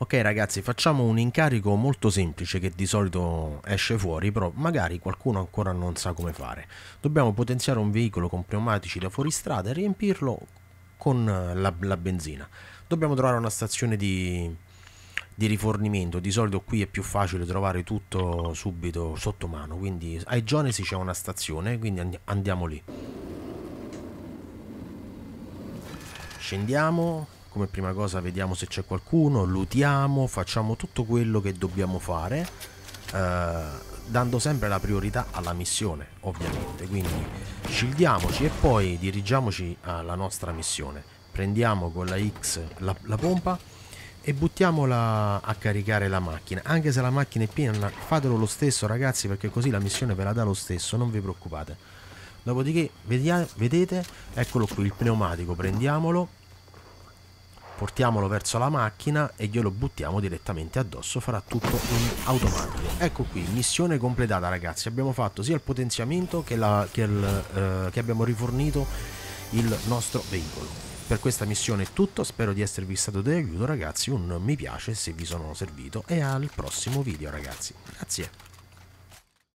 Ok ragazzi, facciamo un incarico molto semplice che di solito esce fuori, però magari qualcuno ancora non sa come fare. Dobbiamo potenziare un veicolo con pneumatici da fuoristrada e riempirlo con eh, la, la benzina. Dobbiamo trovare una stazione di, di, rifornimento, di solito qui è più facile trovare tutto subito sotto mano, quindi ai Gionesi c'è una stazione, quindi andiamo lì. Scendiamo, come prima cosa vediamo se c'è qualcuno, lutiamo, facciamo tutto quello che dobbiamo fare eh, dando sempre la priorità alla missione ovviamente quindi shieldiamoci e poi dirigiamoci alla nostra missione prendiamo con la X la, la pompa e buttiamola a caricare la macchina anche se la macchina è piena fatelo lo stesso ragazzi perché così la missione ve la dà lo stesso non vi preoccupate dopodiché vedete eccolo qui il pneumatico prendiamolo portiamolo verso la macchina e glielo buttiamo direttamente addosso, farà tutto in automatico. Ecco qui, missione completata ragazzi, abbiamo fatto sia il potenziamento che, la, che, il, eh, che abbiamo rifornito il nostro veicolo. Per questa missione è tutto, spero di esservi stato di aiuto ragazzi, un mi piace se vi sono servito e al prossimo video ragazzi. Grazie.